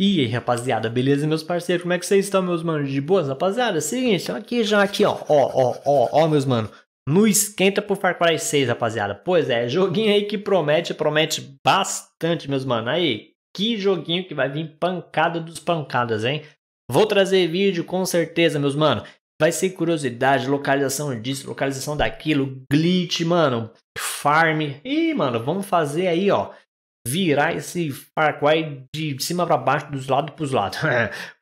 E aí, rapaziada, beleza, meus parceiros? Como é que vocês estão, meus manos? De boas, rapaziada? Seguinte, aqui já, aqui, ó, ó, ó, ó, ó, meus manos. No esquenta pro Far Cry 6, rapaziada. Pois é, joguinho aí que promete, promete bastante, meus manos. Aí, que joguinho que vai vir pancada dos pancadas, hein? Vou trazer vídeo com certeza, meus manos. Vai ser curiosidade, localização disso, localização daquilo, glitch, mano, farm. E, mano, vamos fazer aí, ó, virar esse Far Cry de cima para baixo, dos lados para os lados.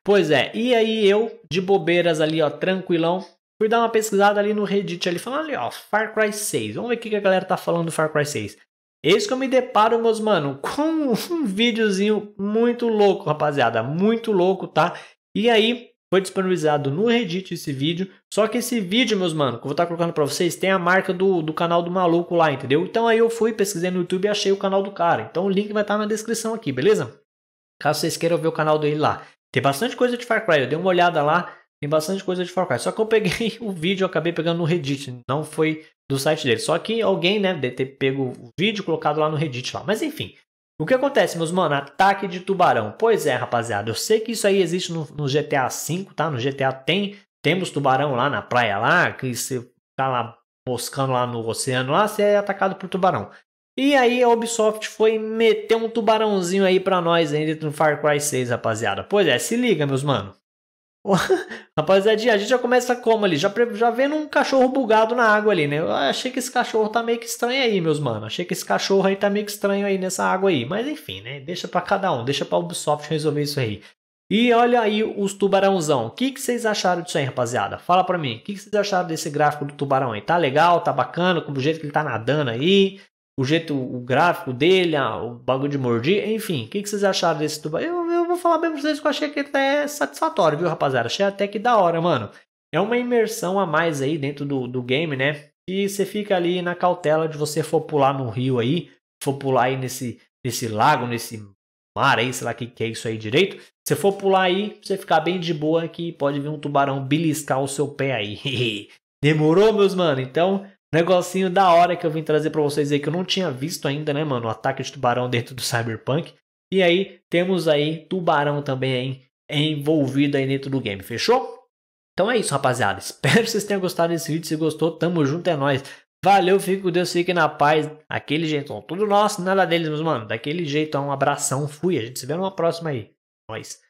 pois é, e aí eu, de bobeiras ali, ó, tranquilão, fui dar uma pesquisada ali no Reddit, ali, falando ali, ó, Far Cry 6. Vamos ver o que a galera tá falando do Far Cry 6. Eis que eu me deparo, meus mano, com um videozinho muito louco, rapaziada, muito louco, tá? E aí, foi disponibilizado no Reddit esse vídeo. Só que esse vídeo, meus mano, que eu vou estar tá colocando para vocês, tem a marca do, do canal do maluco lá, entendeu? Então aí eu fui, pesquisei no YouTube e achei o canal do cara. Então o link vai estar tá na descrição aqui, beleza? Caso vocês queiram ver o canal dele lá. Tem bastante coisa de Far Cry, eu dei uma olhada lá, tem bastante coisa de Far Cry. Só que eu peguei o vídeo, eu acabei pegando no Reddit, não foi do site dele. Só que alguém, né, deve ter pego o vídeo colocado lá no Reddit lá. Mas enfim, o que acontece, meus mano? Ataque de tubarão. Pois é, rapaziada. Eu sei que isso aí existe no, no GTA V, tá? No GTA tem temos tubarão lá na praia lá, que você tá lá buscando lá no oceano lá, você é atacado por tubarão. E aí a Ubisoft foi meter um tubarãozinho aí para nós ainda no Far Cry 6, rapaziada. Pois é, se liga, meus mano. Rapaziadinha, a gente já começa como ali? Já, já vendo um cachorro bugado na água ali, né? Eu achei que esse cachorro tá meio que estranho aí, meus mano. Achei que esse cachorro aí tá meio que estranho aí nessa água aí. Mas enfim, né? Deixa para cada um, deixa pra Ubisoft resolver isso aí. E olha aí os tubarãozão. O que, que vocês acharam disso aí, rapaziada? Fala pra mim. O que, que vocês acharam desse gráfico do tubarão aí? Tá legal? Tá bacana? Com o jeito que ele tá nadando aí? O jeito, o gráfico dele, o bagulho de mordir? Enfim, o que, que vocês acharam desse tubarão? Eu, vou falar mesmo pra vocês que eu achei que até é satisfatório, viu, rapaziada? Achei até que da hora, mano. É uma imersão a mais aí dentro do, do game, né? E você fica ali na cautela de você for pular no rio aí, for pular aí nesse, nesse lago, nesse mar aí, sei lá o que, que é isso aí direito. Se for pular aí, você ficar bem de boa que pode vir um tubarão beliscar o seu pé aí. Demorou, meus mano? Então, negocinho da hora que eu vim trazer para vocês aí que eu não tinha visto ainda, né, mano? O ataque de tubarão dentro do Cyberpunk. E aí temos aí Tubarão também envolvido aí dentro do game, fechou? Então é isso, rapaziada. Espero que vocês tenham gostado desse vídeo. Se gostou, tamo junto, é nóis. Valeu, fique com Deus, fique na paz. Aquele jeito, tudo nosso, nada deles, meus mano. Daquele jeito um abração, fui. A gente se vê numa próxima aí. Nós.